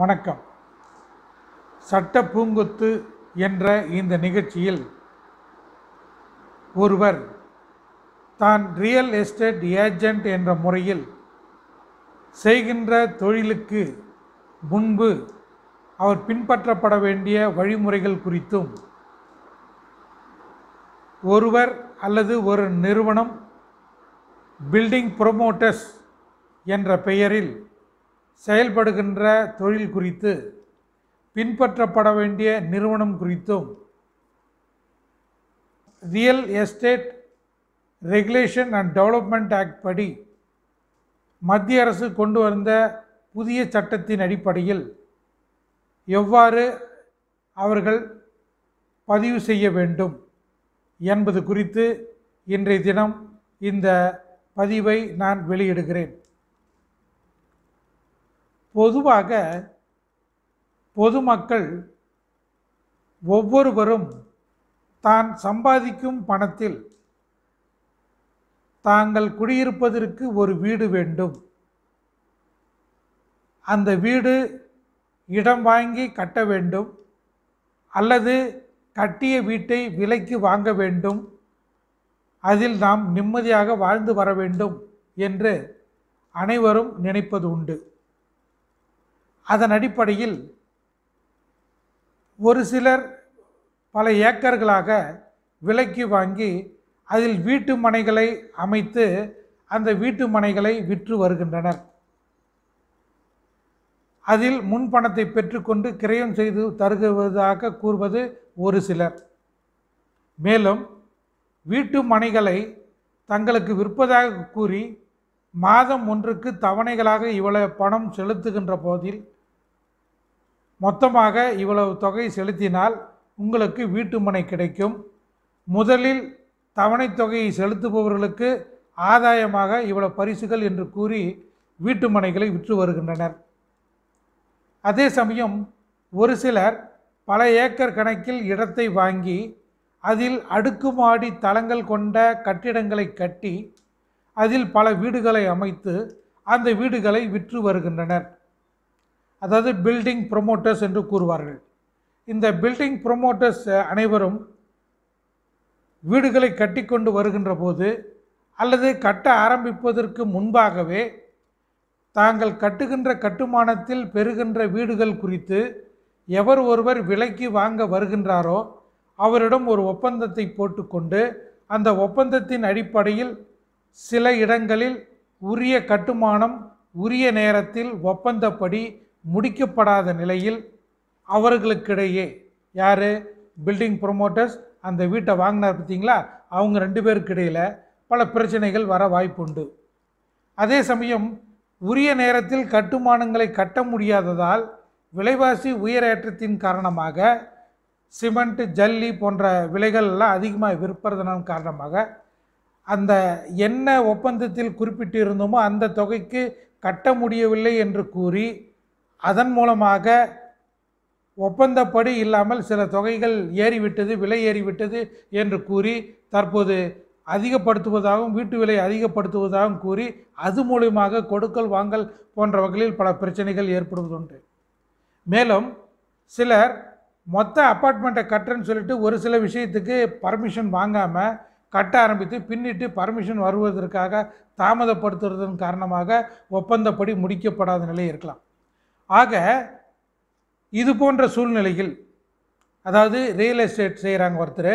வணக்கம் சட்ட பூங்கொத்து என்ற இந்த நிகழ்ச்சியில் ஒருவர் தான் ரியல் எஸ்டேட் ஏஜென்ட் என்ற முறையில் செய்கின்ற தொழிலுக்கு முன்பு அவர் பின்பற்றப்பட வேண்டிய வழிமுறைகள் குறித்தும் ஒருவர் அல்லது ஒரு நிறுவனம் பில்டிங் ப்ரொமோட்டர்ஸ் என்ற பெயரில் செயல்படுகின்ற தொழில் குறித்து பின்பற்றப்பட வேண்டிய நிறுவனம் குறித்தும் real estate regulation and development act படி மத்திய அரசு கொண்டு வந்த புதிய சட்டத்தின் அடிப்படையில் எவ்வாறு அவர்கள் பதிவு செய்ய வேண்டும் என்பது குறித்து இன்றைய தினம் இந்த பதிவை நான் வெளியிடுகிறேன் பொதுவாக பொதுமக்கள் ஒவ்வொருவரும் தான் சம்பாதிக்கும் பணத்தில் தாங்கள் குடியிருப்பதற்கு ஒரு வீடு வேண்டும் அந்த வீடு இடம் வாங்கி கட்ட வேண்டும் அல்லது கட்டிய வீட்டை விலைக்கு வாங்க வேண்டும் அதில் நாம் நிம்மதியாக வாழ்ந்து வர வேண்டும் என்று அனைவரும் நினைப்பது உண்டு அதன் அடிப்படையில் ஒரு சிலர் பல ஏக்கர்களாக விலைக்கு வாங்கி அதில் வீட்டு மனைகளை அமைத்து அந்த வீட்டு மனைகளை விற்று வருகின்றனர் அதில் முன் பணத்தை பெற்றுக்கொண்டு கிரயம் செய்து தருகுவதாக கூறுவது ஒரு சிலர் மேலும் வீட்டு மனைகளை தங்களுக்கு விற்பதாக கூறி மாதம் ஒன்றுக்கு தவணைகளாக இவ்வளவு பணம் செலுத்துகின்ற போதில் மொத்தமாக இவ்வளவு தொகை செலுத்தினால் உங்களுக்கு வீட்டுமனை கிடைக்கும் முதலில் தவணை தொகையை செலுத்துபவர்களுக்கு ஆதாயமாக இவ்வளவு பரிசுகள் என்று கூறி வீட்டு மனைகளை விற்று வருகின்றனர் அதே சமயம் ஒரு சிலர் பல ஏக்கர் கணக்கில் இடத்தை வாங்கி அதில் அடுக்குமாடி தளங்கள் கொண்ட கட்டிடங்களை கட்டி அதில் பல வீடுகளை அமைத்து அந்த வீடுகளை விற்று வருகின்றனர் அதாவது பில்டிங் ப்ரொமோட்டர்ஸ் என்று கூறுவார்கள் இந்த பில்டிங் ப்ரொமோட்டர்ஸ் அனைவரும் வீடுகளை கட்டிக்கொண்டு வருகின்ற போது அல்லது கட்ட ஆரம்பிப்பதற்கு முன்பாகவே தாங்கள் கட்டுகின்ற கட்டுமானத்தில் பெறுகின்ற வீடுகள் குறித்து எவர் ஒருவர் விலைக்கு வாங்க வருகின்றாரோ அவரிடம் ஒரு ஒப்பந்தத்தை போட்டுக்கொண்டு அந்த ஒப்பந்தத்தின் அடிப்படையில் சில இடங்களில் உரிய கட்டுமானம் உரிய நேரத்தில் ஒப்பந்தப்படி முடிக்கப்படாத நிலையில் அவர்களுக்கிடையே யார் பில்டிங் ப்ரொமோட்டர்ஸ் அந்த வீட்டை வாங்கினார் பார்த்தீங்களா அவங்க ரெண்டு பேருக்கு இடையில் பல பிரச்சனைகள் வர வாய்ப்புண்டு அதே சமயம் உரிய நேரத்தில் கட்டுமானங்களை கட்ட முடியாததால் விலைவாசி உயரேற்றத்தின் காரணமாக சிமெண்ட் ஜல்லி போன்ற விலைகள் எல்லாம் அதிகமாக விற்பதனால் காரணமாக அந்த என்ன ஒப்பந்தத்தில் குறிப்பிட்டிருந்தோமோ அந்த தொகைக்கு கட்ட முடியவில்லை என்று கூறி அதன் மூலமாக ஒப்பந்தப்படி இல்லாமல் சில தொகைகள் ஏறிவிட்டது விலை ஏறிவிட்டது என்று கூறி தற்போது அதிகப்படுத்துவதாகவும் வீட்டு விலை அதிகப்படுத்துவதாகவும் கூறி அது மூலியமாக கொடுக்கல் வாங்கல் போன்ற வகையில் பல பிரச்சனைகள் ஏற்படுவதுண்டு மேலும் சிலர் மொத்த அப்பார்ட்மெண்ட்டை கட்டுறேன்னு சொல்லிட்டு ஒரு சில விஷயத்துக்கு பர்மிஷன் வாங்காமல் கட்ட ஆரம்பித்து பின்னிட்டு பர்மிஷன் வருவதற்காக தாமதப்படுத்துறதன் காரணமாக ஒப்பந்தப்படி முடிக்கப்படாத நிலை இருக்கலாம் ஆக இது போன்ற சூழ்நிலைகள் அதாவது ரியல் எஸ்டேட் செய்கிறாங்க ஒருத்தர்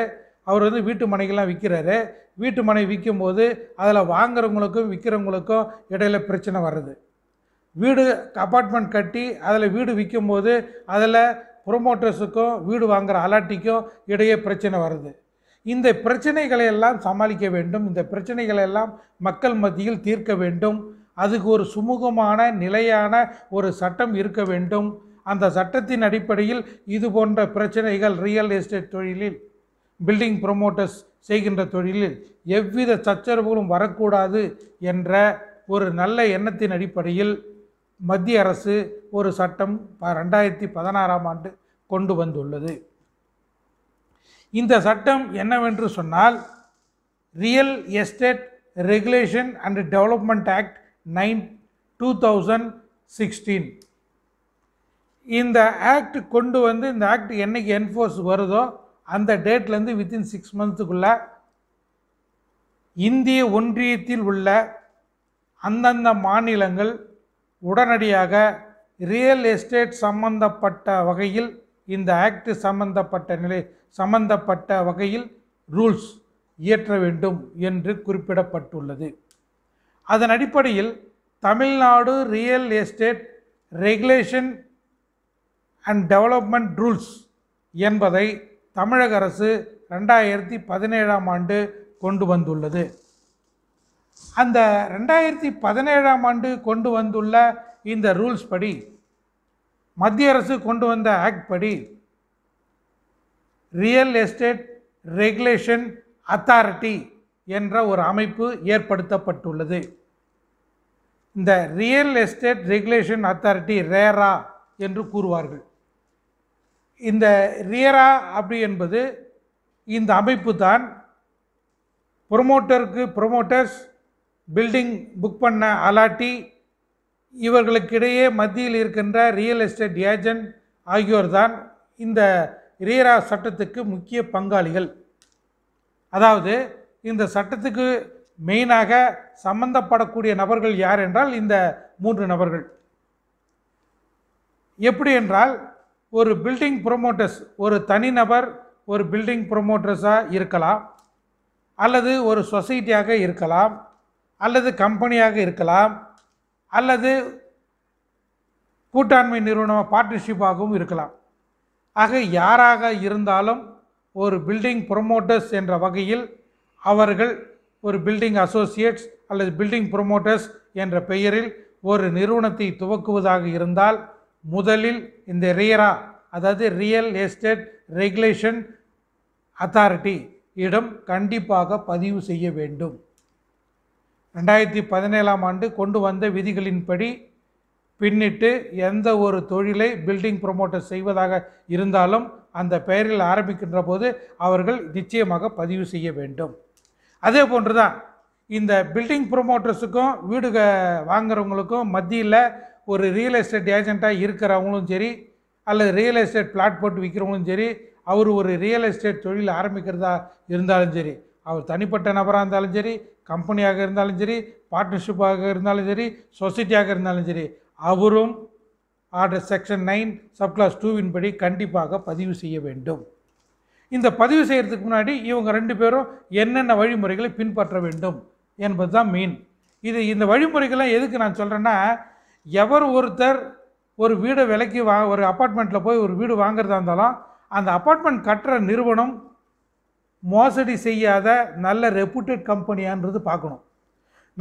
அவர் வந்து வீட்டு மனைகள்லாம் விற்கிறாரு வீட்டு மனை விற்கும்போது அதில் வாங்குறவங்களுக்கும் விற்கிறவங்களுக்கும் இடையில பிரச்சனை வர்றது வீடு அப்பார்ட்மெண்ட் கட்டி அதில் வீடு விற்கும்போது அதில் ப்ரொமோட்டர்ஸுக்கும் வீடு வாங்குகிற அலாட்டிக்கும் இடையே பிரச்சனை வருது இந்த பிரச்சனைகளை எல்லாம் சமாளிக்க வேண்டும் இந்த பிரச்சனைகளை எல்லாம் மக்கள் மத்தியில் தீர்க்க வேண்டும் அதுக்கு ஒரு சுமூகமான நிலையான ஒரு சட்டம் இருக்க வேண்டும் அந்த சட்டத்தின் அடிப்படையில் இது போன்ற பிரச்சனைகள் ரியல் எஸ்டேட் தொழிலில் பில்டிங் ப்ரொமோட்டர்ஸ் செய்கின்ற தொழிலில் எவ்வித சச்சரவுகளும் வரக்கூடாது என்ற ஒரு நல்ல எண்ணத்தின் அடிப்படையில் மத்திய அரசு ஒரு சட்டம் ரெண்டாயிரத்தி பதினாறாம் ஆண்டு கொண்டு வந்துள்ளது இந்த சட்டம் என்னவென்று சொன்னால் real estate regulation and development act nine two thousand sixteen இந்த ஆக்ட் கொண்டு வந்து இந்த ஆக்ட் என்றைக்கு என்ஃபோர்ஸ் வருதோ அந்த டேட்லேருந்து வித்தின் சிக்ஸ் மந்த்துக்குள்ளே இந்திய ஒன்றியத்தில் உள்ள அந்தந்த மாநிலங்கள் உடனடியாக ரியல் எஸ்டேட் சம்பந்தப்பட்ட வகையில் இந்த ஆக்ட் சம்பந்தப்பட்ட நிலை சம்பந்தப்பட்ட வகையில் ரூல்ஸ் இயற்ற வேண்டும் என்று குறிப்பிடப்பட்டுள்ளது அதன் அடிப்படையில் Tamil Nadu real estate regulation and development rules என்பதை தமிழக அரசு ரெண்டாயிரத்தி பதினேழாம் ஆண்டு கொண்டு வந்துள்ளது அந்த ரெண்டாயிரத்தி பதினேழாம் ஆண்டு கொண்டு வந்துள்ள இந்த ரூல்ஸ் படி மத்திய அரசு கொண்டு வந்த ஆக்ட் படி ரியல் எஸ்டேட் ரெகுலேஷன் அத்தாரிட்டி என்ற ஒரு அமைப்பு ஏற்படுத்தப்பட்டுள்ளது இந்த ரியல் எஸ்டேட் ரெகுலேஷன் அத்தாரிட்டி ரேரா என்று கூறுவார்கள் இந்த ரியரா அப்படி என்பது இந்த அமைப்பு தான் ப்ரொமோட்டருக்கு ப்ரொமோட்டர்ஸ் பில்டிங் புக் பண்ண அலாட்டி இவர்களுக்கிடையே மத்தியில் இருக்கின்ற ரியல் எஸ்டேட் ஏஜென்ட் ஆகியோர் தான் இந்த ரீரா சட்டத்துக்கு முக்கிய பங்காளிகள் அதாவது இந்த சட்டத்துக்கு மெயினாக சம்பந்தப்படக்கூடிய நபர்கள் யார் என்றால் இந்த மூன்று நபர்கள் எப்படி என்றால் ஒரு பில்டிங் ப்ரொமோட்டர்ஸ் ஒரு தனிநபர் ஒரு பில்டிங் ப்ரொமோட்டர்ஸாக இருக்கலாம் அல்லது ஒரு சொசைட்டியாக இருக்கலாம் அல்லது கம்பெனியாக இருக்கலாம் அல்லது கூட்டாண்மை நிறுவனமாக பார்ட்னர்ஷிப்பாகவும் இருக்கலாம் ஆக யாராக இருந்தாலும் ஒரு பில்டிங் ப்ரொமோட்டர்ஸ் என்ற வகையில் அவர்கள் ஒரு பில்டிங் அசோசியேட்ஸ் அல்லது பில்டிங் ப்ரொமோட்டர்ஸ் என்ற பெயரில் ஒரு நிறுவனத்தை துவக்குவதாக இருந்தால் முதலில் இந்த ரியரா அதாவது ரியல் எஸ்டேட் ரெகுலேஷன் அத்தாரிட்டி இடம் கண்டிப்பாக பதிவு செய்ய வேண்டும் ரெண்டாயிரத்தி பதினேழாம் ஆண்டு கொண்டு வந்த விதிகளின்படி பின்னிட்டு எந்த ஒரு தொழிலை பில்டிங் ப்ரொமோட்டர் செய்வதாக இருந்தாலும் அந்த பெயரில் ஆரம்பிக்கின்ற போது அவர்கள் நிச்சயமாக பதிவு செய்ய வேண்டும் அதே போன்று தான் இந்த பில்டிங் ப்ரொமோட்டர்ஸுக்கும் வீடு வாங்குறவங்களுக்கும் மத்தியில் ஒரு ரியல் எஸ்டேட் ஏஜெண்ட்டாக இருக்கிறவங்களும் சரி அல்லது ரியல் எஸ்டேட் பிளாட் போட்டு விற்கிறவங்களும் சரி அவர் ஒரு ரியல் எஸ்டேட் தொழில் ஆரம்பிக்கிறதா இருந்தாலும் சரி அவர் தனிப்பட்ட நபராக இருந்தாலும் சரி கம்பெனியாக இருந்தாலும் சரி பார்ட்னர்ஷிப்பாக இருந்தாலும் சரி சொசைட்டியாக இருந்தாலும் சரி அவரும் ஆர்டர் செக்ஷன் நைன் சப்கிளாஸ் டூவின் படி கண்டிப்பாக பதிவு செய்ய வேண்டும் இந்த பதிவு செய்கிறதுக்கு முன்னாடி இவங்க ரெண்டு பேரும் என்னென்ன வழிமுறைகளை பின்பற்ற வேண்டும் என்பது தான் மெயின் இது இந்த வழிமுறைகள்லாம் எதுக்கு நான் சொல்கிறேன்னா எவர் ஒருத்தர் ஒரு வீடை விலைக்கு வா ஒரு அப்பார்ட்மெண்ட்டில் போய் ஒரு வீடு வாங்குறதா இருந்தாலும் அந்த அப்பார்ட்மெண்ட் கட்டுற நிறுவனம் மோசடி செய்யாத நல்ல ரெப்யூட்டட் கம்பெனியான்றது பார்க்கணும்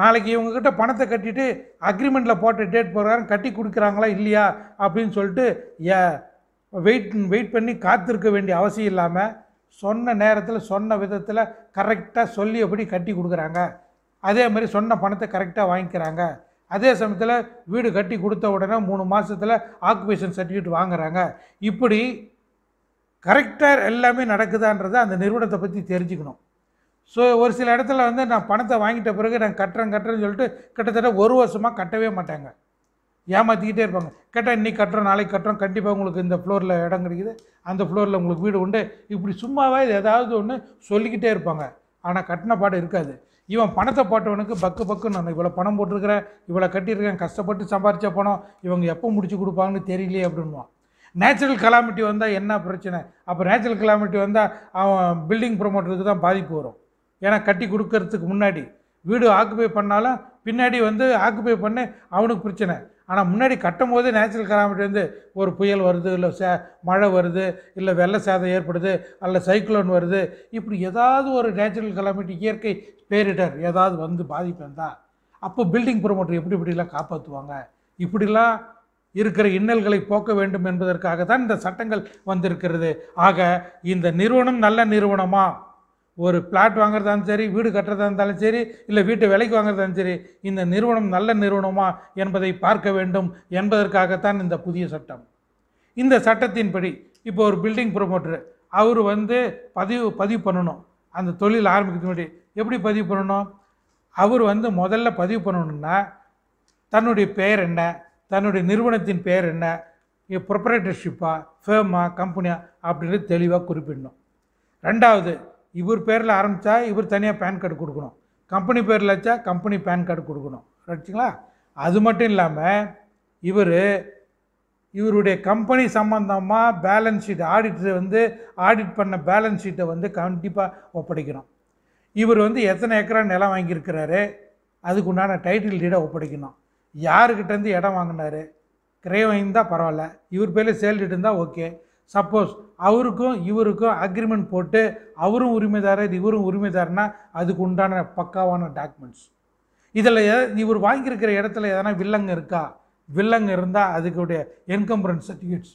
நாளைக்கு இவங்கக்கிட்ட பணத்தை கட்டிட்டு அக்ரிமெண்ட்டில் போட்ட டேட் பிரகாரம் கட்டி கொடுக்குறாங்களா இல்லையா அப்படின்னு சொல்லிட்டு வெயிட் வெயிட் பண்ணி காத்திருக்க வேண்டிய அவசியம் இல்லாமல் சொன்ன நேரத்தில் சொன்ன விதத்தில் கரெக்டாக சொல்லி எப்படி கட்டி கொடுக்குறாங்க அதே மாதிரி சொன்ன பணத்தை கரெக்டாக வாங்கிக்கிறாங்க அதே சமயத்தில் வீடு கட்டி கொடுத்த உடனே மூணு மாதத்தில் ஆக்குபேஷன் சர்டிஃபிகேட் வாங்குகிறாங்க இப்படி கரெக்டாக எல்லாமே நடக்குதான்றதை அந்த நிறுவனத்தை பற்றி தெரிஞ்சுக்கணும் ஸோ ஒரு சில இடத்துல வந்து நான் பணத்தை வாங்கிட்ட பிறகு நான் கட்டுறேன் கட்டுறேன்னு சொல்லிட்டு கிட்டத்தட்ட ஒரு வருஷமாக கட்டவே மாட்டாங்க ஏமாற்றிக்கிட்டே இருப்பாங்க கேட்டால் இன்றைக்கி கட்டுறோம் நாளைக்கு கட்டுறோம் கண்டிப்பாக உங்களுக்கு இந்த ஃப்ளோரில் இடம் கிடைக்குது அந்த ஃப்ளோரில் உங்களுக்கு வீடு உண்டு இப்படி சும்மாவாக இது ஏதாவது ஒன்று சொல்லிக்கிட்டே இருப்பாங்க ஆனால் கட்டின பாடு இருக்காது இவன் பணத்தை போட்டவனுக்கு பக்கு பக்குன்னு நான் இவ்வளோ பணம் போட்டிருக்கிறேன் இவ்வளோ கட்டியிருக்கேன் கஷ்டப்பட்டு சம்பாரித்த பணம் இவங்க எப்போ முடிச்சு கொடுப்பாங்கன்னு தெரியலையே அப்படின்வான் நேச்சுரல் கலாமிட்டி வந்தால் என்ன பிரச்சனை அப்போ நேச்சுரல் கலாமிட்டி வந்தால் அவன் பில்டிங் ப்ரொமோட்டருக்கு தான் பாதிப்பு வரும் ஏன்னா கட்டி கொடுக்கறதுக்கு முன்னாடி வீடு ஆக்குபை பண்ணாலும் பின்னாடி வந்து ஆக்குபை பண்ணி அவனுக்கு பிரச்சனை ஆனால் முன்னாடி கட்டும் போது நேச்சுரல் கிராமட்டி வந்து ஒரு புயல் வருது இல்லை சே மழை வருது இல்லை வெள்ள சேதம் ஏற்படுது அல்ல சைக்ளோன் வருது இப்படி ஏதாவது ஒரு நேச்சுரல் கிராமட்டி இயற்கை பேரிடர் ஏதாவது வந்து பாதிப்பு இருந்தால் அப்போ பில்டிங் ப்ரொமோட்டர் எப்படி இப்படிலாம் காப்பாற்றுவாங்க இப்படிலாம் இருக்கிற இன்னல்களை போக்க வேண்டும் என்பதற்காக தான் இந்த சட்டங்கள் வந்திருக்கிறது ஆக இந்த நிறுவனம் நல்ல நிறுவனமாக ஒரு பிளாட் வாங்குறதா இருந்தாலும் சரி வீடு கட்டுறதா இருந்தாலும் சரி இல்லை வீட்டு விலைக்கு வாங்குறதா இருந்தாலும் சரி இந்த நிறுவனம் நல்ல நிறுவனமா என்பதை பார்க்க வேண்டும் என்பதற்காகத்தான் இந்த புதிய சட்டம் இந்த சட்டத்தின்படி இப்போ ஒரு பில்டிங் ப்ரொமோட்டர் அவர் வந்து பதிவு பதிவு பண்ணணும் அந்த தொழில் ஆரம்பிக்கிறது முன்னாடி எப்படி பதிவு பண்ணணும் அவர் வந்து முதல்ல பதிவு பண்ணணும்னா தன்னுடைய பெயர் என்ன தன்னுடைய நிறுவனத்தின் பெயர் என்ன ப்ரொப்பரேட்டர்ஷிப்பா ஃபேமா கம்பெனியா அப்படின்னு தெளிவாக குறிப்பிடணும் ரெண்டாவது இவர் பேரில் ஆரம்பித்தா இவர் தனியாக பேன் கார்டு கொடுக்கணும் கம்பெனி பேரில் வச்சா கம்பெனி பேன் கார்டு கொடுக்கணும் ரைட்டுங்களா அது மட்டும் இல்லாமல் இவர் இவருடைய கம்பெனி சம்மந்தமாக பேலன்ஸ் ஷீட் ஆடிட்டு வந்து ஆடிட் பண்ண பேலன்ஸ் ஷீட்டை வந்து கண்டிப்பாக ஒப்படைக்கணும் இவர் வந்து எத்தனை ஏக்கரா நிலம் வாங்கியிருக்கிறாரு அதுக்கு உண்டான டைட்டில் டீடை ஒப்படைக்கணும் யாருக்கிட்டேருந்து இடம் வாங்கினார் கிரயம் இருந்தால் பரவாயில்ல இவர் பேரில் சேல் இருந்தால் ஓகே சப்போஸ் அவருக்கும் இவருக்கும் அக்ரிமெண்ட் போட்டு அவரும் உரிமைதாரர் இவரும் உரிமைதாரனா அதுக்கு உண்டான பக்காவான டாக்குமெண்ட்ஸ் இதில் இவர் வாங்கியிருக்கிற இடத்துல எதனா வில்லங்க இருக்கா வில்லங்க இருந்தால் அதுக்குடைய என்கம்பரன்ஸ் சர்டிஃபிகேட்ஸ்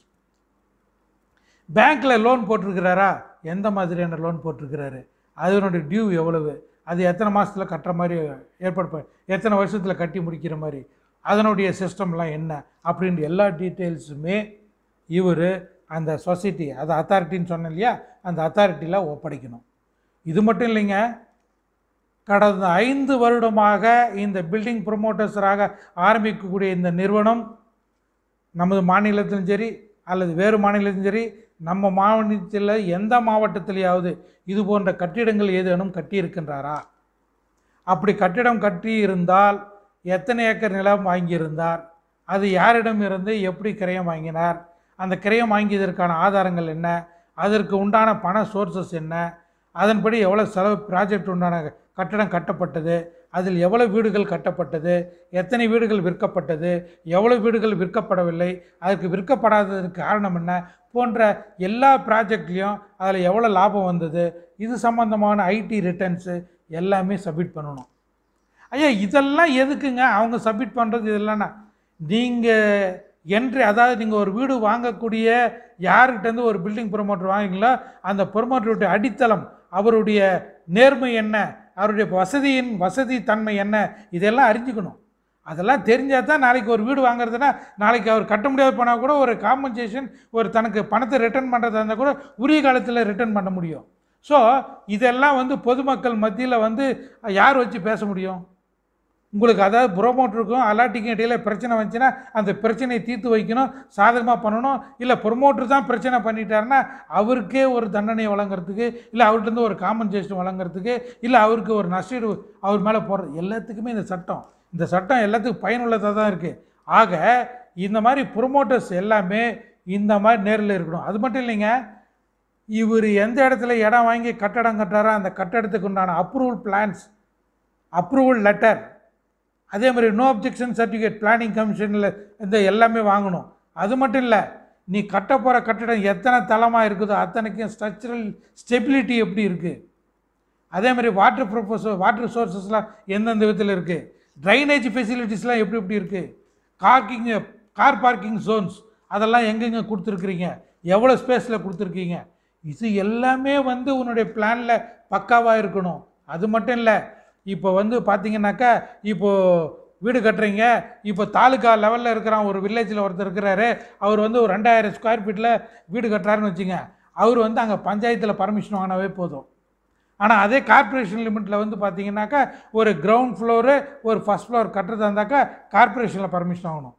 பேங்க்கில் லோன் போட்டிருக்கிறாரா எந்த மாதிரியான லோன் போட்டிருக்கிறாரு அதனுடைய டியூ எவ்வளவு அது எத்தனை மாதத்தில் கட்டுற மாதிரி ஏற்பாடு எத்தனை வருஷத்தில் கட்டி முடிக்கிற மாதிரி அதனுடைய சிஸ்டம்லாம் என்ன அப்படின்ற எல்லா டீட்டெயில்ஸுமே இவர் அந்த சொசைட்டி அது அத்தாரிட்டின்னு சொன்னேன் இல்லையா அந்த அத்தாரிட்டியில் ஒப்படைக்கணும் இது மட்டும் இல்லைங்க கடந்த ஐந்து வருடமாக இந்த பில்டிங் ப்ரொமோட்டர்ஸராக ஆரம்பிக்கக்கூடிய இந்த நிறுவனம் நமது மாநிலத்திலும் சரி அல்லது வேறு மாநிலத்திலும் சரி நம்ம மாநிலத்தில் எந்த மாவட்டத்திலேயாவது இது போன்ற கட்டிடங்கள் ஏதேனும் கட்டியிருக்கின்றாரா அப்படி கட்டிடம் கட்டி இருந்தால் எத்தனை ஏக்கர் நிலம் வாங்கியிருந்தார் அது யாரிடம் இருந்து எப்படி கிரயம் வாங்கினார் அந்த கிரையம் வாங்கியதற்கான ஆதாரங்கள் என்ன அதற்கு உண்டான பண சோர்சஸ் என்ன அதன்படி எவ்வளோ செலவு ப்ராஜெக்ட் உண்டான கட்டடம் கட்டப்பட்டது அதில் எவ்வளோ வீடுகள் கட்டப்பட்டது எத்தனை வீடுகள் விற்கப்பட்டது எவ்வளோ வீடுகள் விற்கப்படவில்லை அதற்கு விற்கப்படாததற்கு காரணம் என்ன போன்ற எல்லா ப்ராஜெக்ட்லேயும் அதில் எவ்வளோ லாபம் வந்தது இது சம்மந்தமான ஐடி ரிட்டர்ன்ஸு எல்லாமே சப்மிட் பண்ணணும் ஐயா இதெல்லாம் எதுக்குங்க அவங்க சப்மிட் பண்ணுறது இதெல்லாம் நீங்கள் என்ட்ரி அதாவது நீங்கள் ஒரு வீடு வாங்கக்கூடிய யார்கிட்டேருந்து ஒரு பில்டிங் ப்ரொமோட்டர் வாங்கிங்களோ அந்த ப்ரொமோட்டருடைய அடித்தளம் அவருடைய நேர்மை என்ன அவருடைய வசதியின் வசதி தன்மை என்ன இதெல்லாம் அறிஞ்சுக்கணும் அதெல்லாம் தெரிஞ்சால் தான் நாளைக்கு ஒரு வீடு வாங்குறதுனா நாளைக்கு அவர் கட்ட முடியாத போனால் கூட ஒரு காம்பன்சேஷன் ஒரு தனக்கு பணத்தை ரிட்டர்ன் பண்ணுறதா இருந்தால் கூட உரிய காலத்தில் ரிட்டர்ன் பண்ண முடியும் ஸோ இதெல்லாம் வந்து பொதுமக்கள் மத்தியில் வந்து யார் வச்சு பேச முடியும் உங்களுக்கு அதாவது ப்ரொமோட்டருக்கும் அலாட்டிக்கும் இடையில் பிரச்சனை வந்துச்சுன்னா அந்த பிரச்சனையை தீர்த்து வைக்கணும் சாதகமாக பண்ணணும் இல்லை ப்ரொமோட்டர் தான் பிரச்சனை பண்ணிட்டாருன்னா அவருக்கே ஒரு தண்டனை வழங்குறதுக்கு இல்லை அவர்கிட்ட ஒரு காம்பன்சேஷன் வழங்குறதுக்கு இல்லை அவருக்கு ஒரு நஷ்டீடு அவர் மேலே போடுறது எல்லாத்துக்குமே இந்த சட்டம் இந்த சட்டம் எல்லாத்துக்கும் பயனுள்ளதாக தான் இருக்குது ஆக இந்த மாதிரி ப்ரொமோட்டர்ஸ் எல்லாமே இந்த மாதிரி நேரில் இருக்கணும் அது மட்டும் இல்லைங்க இவர் எந்த இடத்துல இடம் வாங்கி கட்டடம் கட்டாரோ அந்த கட்டடத்துக்கு உண்டான அப்ரூவல் பிளான்ஸ் அப்ரூவல் லெட்டர் அதே மாதிரி நோ அப்ஜெக்ஷன் சர்டிஃபிகேட் பிளானிங் கமிஷனில் இந்த எல்லாமே வாங்கணும் அது மட்டும் இல்லை நீ கட்ட போகிற கட்டிடம் எத்தனை தளமாக இருக்குதோ அத்தனைக்கும் ஸ்ட்ரக்சரல் ஸ்டெபிலிட்டி எப்படி இருக்குது அதே மாதிரி வாட்டர் ப்ரொபோஸ் வாட்டர் சோர்ஸஸ்லாம் எந்தெந்த விதத்தில் இருக்குது ட்ரைனேஜ் ஃபெசிலிட்டிஸ்லாம் எப்படி எப்படி இருக்குது கார்க்கிங் கார் பார்க்கிங் ஜோன்ஸ் அதெல்லாம் எங்கெங்கே கொடுத்துருக்குறீங்க எவ்வளோ ஸ்பேஸில் கொடுத்துருக்கீங்க இது எல்லாமே வந்து உன்னுடைய பிளானில் பக்காவாக இருக்கணும் அது மட்டும் இல்லை இப்போ வந்து பார்த்தீங்கன்னாக்கா இப்போது வீடு கட்டுறீங்க இப்போ தாலுக்கா லெவலில் இருக்கிறான் ஒரு வில்லேஜில் ஒருத்தர் இருக்கிறாரு அவர் வந்து ஒரு ரெண்டாயிரம் ஸ்கொயர் ஃபீட்டில் வீடு கட்டுறாருன்னு வச்சுங்க அவர் வந்து அங்கே பஞ்சாயத்தில் பர்மிஷன் வாங்கினாவே போதும் ஆனால் அதே கார்பரேஷன் லிமிட்டில் வந்து பார்த்தீங்கன்னாக்கா ஒரு கிரவுண்ட் ஃப்ளோரு ஒரு ஃபஸ்ட் ஃப்ளோர் கட்டுறதா இருந்தாக்கா கார்பரேஷனில் பர்மிஷன் ஆகணும்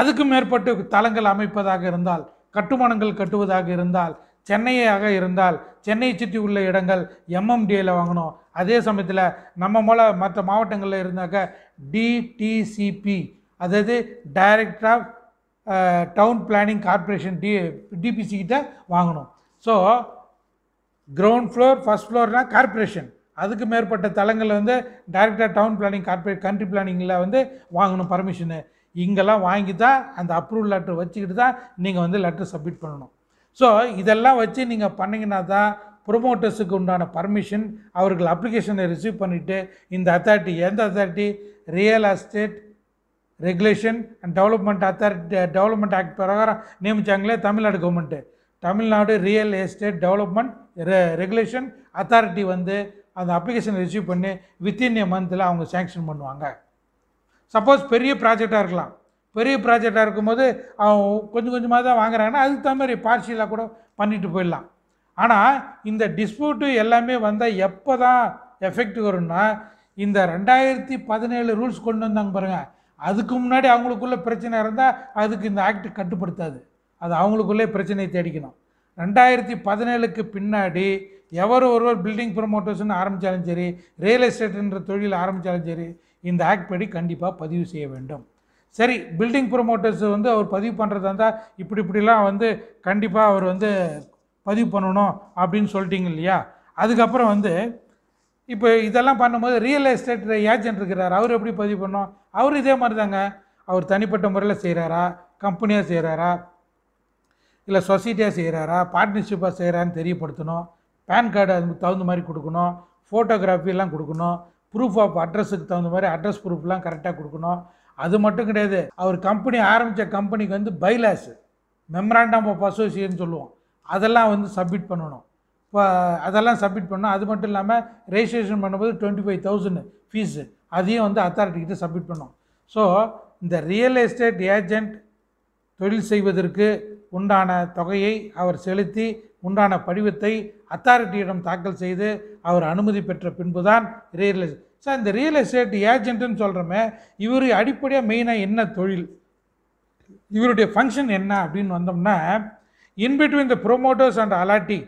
அதுக்கு மேற்பட்டு தளங்கள் அமைப்பதாக இருந்தால் கட்டுமானங்கள் கட்டுவதாக இருந்தால் சென்னையாக இருந்தால் சென்னையை சுற்றி உள்ள இடங்கள் எம்எம்டிஏல வாங்கணும் அதே சமயத்தில் நம்ம மூல மற்ற மாவட்டங்களில் இருந்தாக்க டிடிசிபி அதாவது director of town planning corporation D டிபிசிக்கிட்ட வாங்கணும் ஸோ கிரவுண்ட் ஃப்ளோர் ஃபஸ்ட் ஃப்ளோர்னால் கார்பரேஷன் அதுக்கு மேற்பட்ட தளங்களில் வந்து டைரெக்டாக டவுன் பிளானிங் கார்பரேட் கண்ட்ரி பிளானிங்கில் வந்து வாங்கணும் பர்மிஷனு இங்கெல்லாம் வாங்கி தான் அந்த அப்ரூவல் லெட்டர் வச்சுக்கிட்டு தான் நீங்கள் வந்து லெட்ரு சப்மிட் பண்ணணும் ஸோ இதெல்லாம் வச்சு நீங்கள் பண்ணிங்கன்னா தான் ப்ரொமோட்டர்ஸுக்கு உண்டான பர்மிஷன் அவர்கள் அப்ளிகேஷனை ரிசீவ் பண்ணிவிட்டு இந்த அத்தாரிட்டி எந்த authority real estate regulation and development authority development act பிரகாரம் நியமித்தாங்களே Tamil Nadu government Tamil Nadu real estate development ரெ ரெகுலேஷன் அத்தாரிட்டி வந்து அந்த அப்ளிகேஷன் ரிசீவ் பண்ணி வித்தின் ஏ மந்தில் அவங்க சேங்ஷன் பண்ணுவாங்க சப்போஸ் பெரிய ப்ராஜெக்டாக இருக்கலாம் பெரிய ப்ராஜெக்டாக இருக்கும்போது அவன் கொஞ்சம் கொஞ்சமாக தான் வாங்குறாங்கன்னா அதுக்கு தகுந்த மாதிரி பார்சியலாக கூட பண்ணிட்டு போயிடலாம் ஆனால் இந்த டிஸ்பியூட்டு எல்லாமே வந்தால் எப்போ தான் எஃபெக்ட் வரும்னா இந்த ரெண்டாயிரத்தி பதினேழு ரூல்ஸ் கொண்டு வந்தாங்க பாருங்கள் அதுக்கு முன்னாடி அவங்களுக்குள்ள பிரச்சனை இருந்தால் அதுக்கு இந்த ஆக்ட் கட்டுப்படுத்தாது அது அவங்களுக்குள்ளே பிரச்சனையை தேடிக்கணும் ரெண்டாயிரத்தி பதினேழுக்கு பின்னாடி எவர் ஒருவர் பில்டிங் ப்ரொமோட்டர்ஸ்னு ஆரம்பித்தாலும் சரி ரியல் எஸ்டேட்டுன்ற தொழில் ஆரம்பித்தாலும் சரி இந்த ஆக்ட் படி கண்டிப்பாக பதிவு செய்ய வேண்டும் சரி பில்டிங் ப்ரொமோட்டர்ஸ் வந்து அவர் பதிவு பண்ணுறதா இருந்தால் இப்படி இப்படிலாம் வந்து கண்டிப்பாக அவர் வந்து பதிவு பண்ணணும் அப்படின்னு சொல்லிட்டீங்க இல்லையா அதுக்கப்புறம் வந்து இப்போ இதெல்லாம் பண்ணும்போது ரியல் எஸ்டேட் ஏஜென்ட் இருக்கிறார் அவர் எப்படி பதிவு பண்ணோம் அவர் இதே மாதிரி தாங்க அவர் தனிப்பட்ட முறையில் செய்கிறாரா கம்பெனியாக செய்கிறாரா இல்லை சொசைட்டியாக செய்கிறாரா பார்ட்னர்ஷிப்பாக செய்கிறான்னு தெரியப்படுத்தணும் பேன் கார்டு அதுக்கு தகுந்த மாதிரி கொடுக்கணும் ஃபோட்டோகிராஃபிலாம் கொடுக்கணும் ப்ரூஃப் ஆஃப் அட்ரஸுக்கு தகுந்த மாதிரி அட்ரஸ் ப்ரூஃப்லாம் கரெக்டாக கொடுக்கணும் அது மட்டும் கிடையாது அவர் கம்பெனி ஆரம்பித்த கம்பெனிக்கு வந்து பைலாஸ் மெமராண்டம் ஆஃப் அசோசியேஷன் சொல்லுவோம் அதெல்லாம் வந்து சப்மிட் பண்ணணும் இப்போ அதெல்லாம் சப்மிட் பண்ணணும் அது மட்டும் இல்லாமல் ரெஜிஸ்ட்ரேஷன் பண்ணும்போது டுவெண்ட்டி ஃபைவ் தௌசண்ட் ஃபீஸு அதையும் வந்து அத்தாரிட்டிக்கிட்ட சப்மிட் பண்ணோம் ஸோ இந்த ரியல் எஸ்டேட் ஏஜெண்ட் தொழில் செய்வதற்கு உண்டான தொகையை அவர் செலுத்தி உண்டான படிவத்தை அத்தாரிட்டியிடம் தாக்கல் செய்து அவர் அனுமதி பெற்ற பின்புதான் ரியல் சார் இந்த ரியல் எஸ்டேட் ஏஜென்ட்டுன்னு சொல்கிறோமே இவர் அடிப்படையாக மெயினாக என்ன தொழில் இவருடைய ஃபங்க்ஷன் என்ன அப்படின்னு வந்தோம்னா in between the promoters and allottee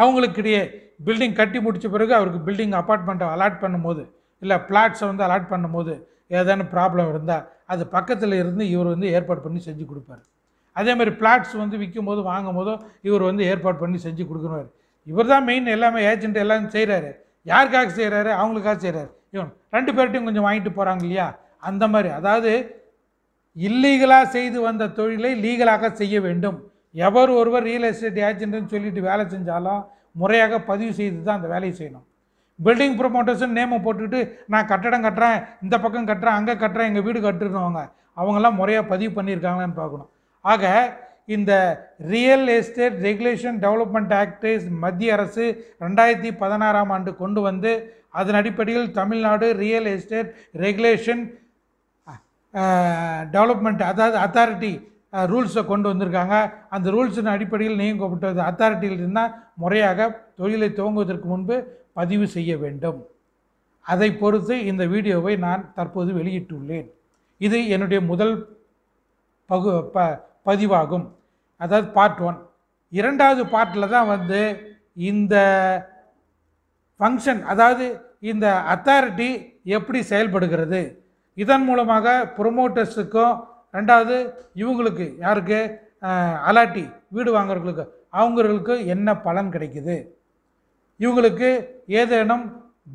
அவங்களுக்கிடையே பில்டிங் கட்டி முடித்த பிறகு அவருக்கு பில்டிங் அப்பார்ட்மெண்ட்டை அலாட் பண்ணும்போது இல்லை பிளாட்ஸை வந்து அலாட் பண்ணும்போது ஏதான ப்ராப்ளம் இருந்தால் அது பக்கத்தில் இருந்து இவர் வந்து ஏற்பாடு பண்ணி செஞ்சு கொடுப்பார் அதே மாதிரி பிளாட்ஸ் வந்து விற்கும் போது வாங்கும் போதும் இவர் வந்து ஏற்பாடு பண்ணி செஞ்சு கொடுக்குறாரு இவர் தான் மெயின் எல்லாமே ஏஜென்ட் எல்லாம் செய்கிறாரு யாருக்காக செய்கிறாரு அவங்களுக்காக செய்கிறாரு இவன் ரெண்டு பேர்ட்டையும் கொஞ்சம் வாங்கிட்டு போகிறாங்க இல்லையா அந்த மாதிரி அதாவது இல்லீகலாக செய்து வந்த தொழிலை லீகலாக செய்ய வேண்டும் எவர் ஒருவர் ரியல் எஸ்டேட் ஏஜென்ட்னு சொல்லிட்டு வேலை செஞ்சாலும் முறையாக பதிவு செய்து தான் அந்த வேலையை செய்யணும் பில்டிங் ப்ரொமோட்டர்ஸ்னு நேமை போட்டுக்கிட்டு நான் கட்டடம் கட்டுறேன் இந்த பக்கம் கட்டுறேன் அங்கே கட்டுறேன் எங்கள் வீடு கட்டுறவங்க அவங்கெல்லாம் முறையாக பதிவு பண்ணியிருக்காங்களான்னு பார்க்கணும் ஆக இந்த ரியல் எஸ்டேட் ரெகுலேஷன் டெவலப்மெண்ட் ஆக்டை மத்திய அரசு ரெண்டாயிரத்தி பதினாறாம் ஆண்டு கொண்டு வந்து அதன் அடிப்படையில் Tamil Nadu real estate regulation development அதாவது அத்தாரிட்டி ரூல்ஸை கொண்டு வந்திருக்காங்க அந்த ரூல்ஸின் அடிப்படையில் நியமிக்கப்பட்டது அத்தாரிட்டியில் இருந்தால் முறையாக தொழிலை துவங்குவதற்கு முன்பு பதிவு செய்ய வேண்டும் அதை பொறுத்து இந்த வீடியோவை நான் தற்போது வெளியிட்டுள்ளேன் இது என்னுடைய முதல் பகு ப பதிவாகும் அதாவது பார்ட் ஒன் இரண்டாவது பார்ட்டில் தான் வந்து இந்த ஃபங்க்ஷன் அதாவது இந்த அத்தாரிட்டி எப்படி செயல்படுகிறது இதன் மூலமாக ப்ரொமோட்டர்ஸுக்கும் ரெண்டாவது இவங்களுக்கு யாருக்கு அலாட்டி வீடு வாங்குறவங்களுக்கு அவங்களுக்கு என்ன பலன் கிடைக்குது இவங்களுக்கு ஏதேனும்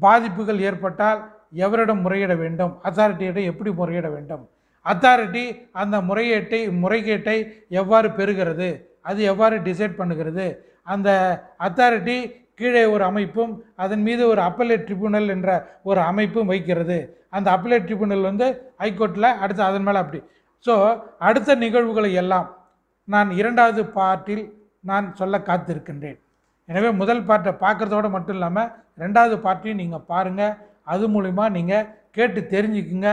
பாதிப்புகள் ஏற்பட்டால் எவரிடம் முறையிட வேண்டும் அத்தாரிட்டியிடம் எப்படி முறையிட வேண்டும் அத்தாரிட்டி அந்த முறையீட்டை முறைகேட்டை எவ்வாறு பெறுகிறது அது எவ்வாறு டிசைட் பண்ணுகிறது அந்த அத்தாரிட்டி கீழே ஒரு அமைப்பும் அதன் மீது ஒரு அப்பலேட் ட்ரிபியூனல் என்ற ஒரு அமைப்பும் வைக்கிறது அந்த அப்பலேட் ட்ரிபியூனல் வந்து ஹைகோர்ட்டில் அடுத்து அதன் மேலே அப்படி ஸோ அடுத்த நிகழ்வுகளை எல்லாம் நான் இரண்டாவது பாட்டில் நான் சொல்ல காத்திருக்கின்றேன் எனவே முதல் பாட்டை பார்க்குறதோடு மட்டும் இல்லாமல் ரெண்டாவது பாட்டையும் நீங்கள் பாருங்கள் அது மூலிமா நீங்கள் கேட்டு தெரிஞ்சுக்குங்க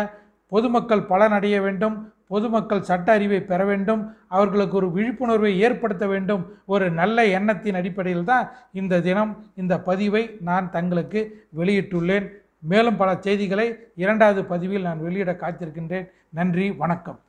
பொதுமக்கள் பலனடைய வேண்டும் பொதுமக்கள் சட்ட அறிவை பெற வேண்டும் அவர்களுக்கு ஒரு விழிப்புணர்வை ஏற்படுத்த வேண்டும் ஒரு நல்ல எண்ணத்தின் அடிப்படையில் தான் இந்த தினம் இந்த பதிவை நான் தங்களுக்கு வெளியிட்டுள்ளேன் மேலும் பல செய்திகளை இரண்டாவது பதிவில் நான் வெளியிட காத்திருக்கின்றேன் நன்றி வணக்கம்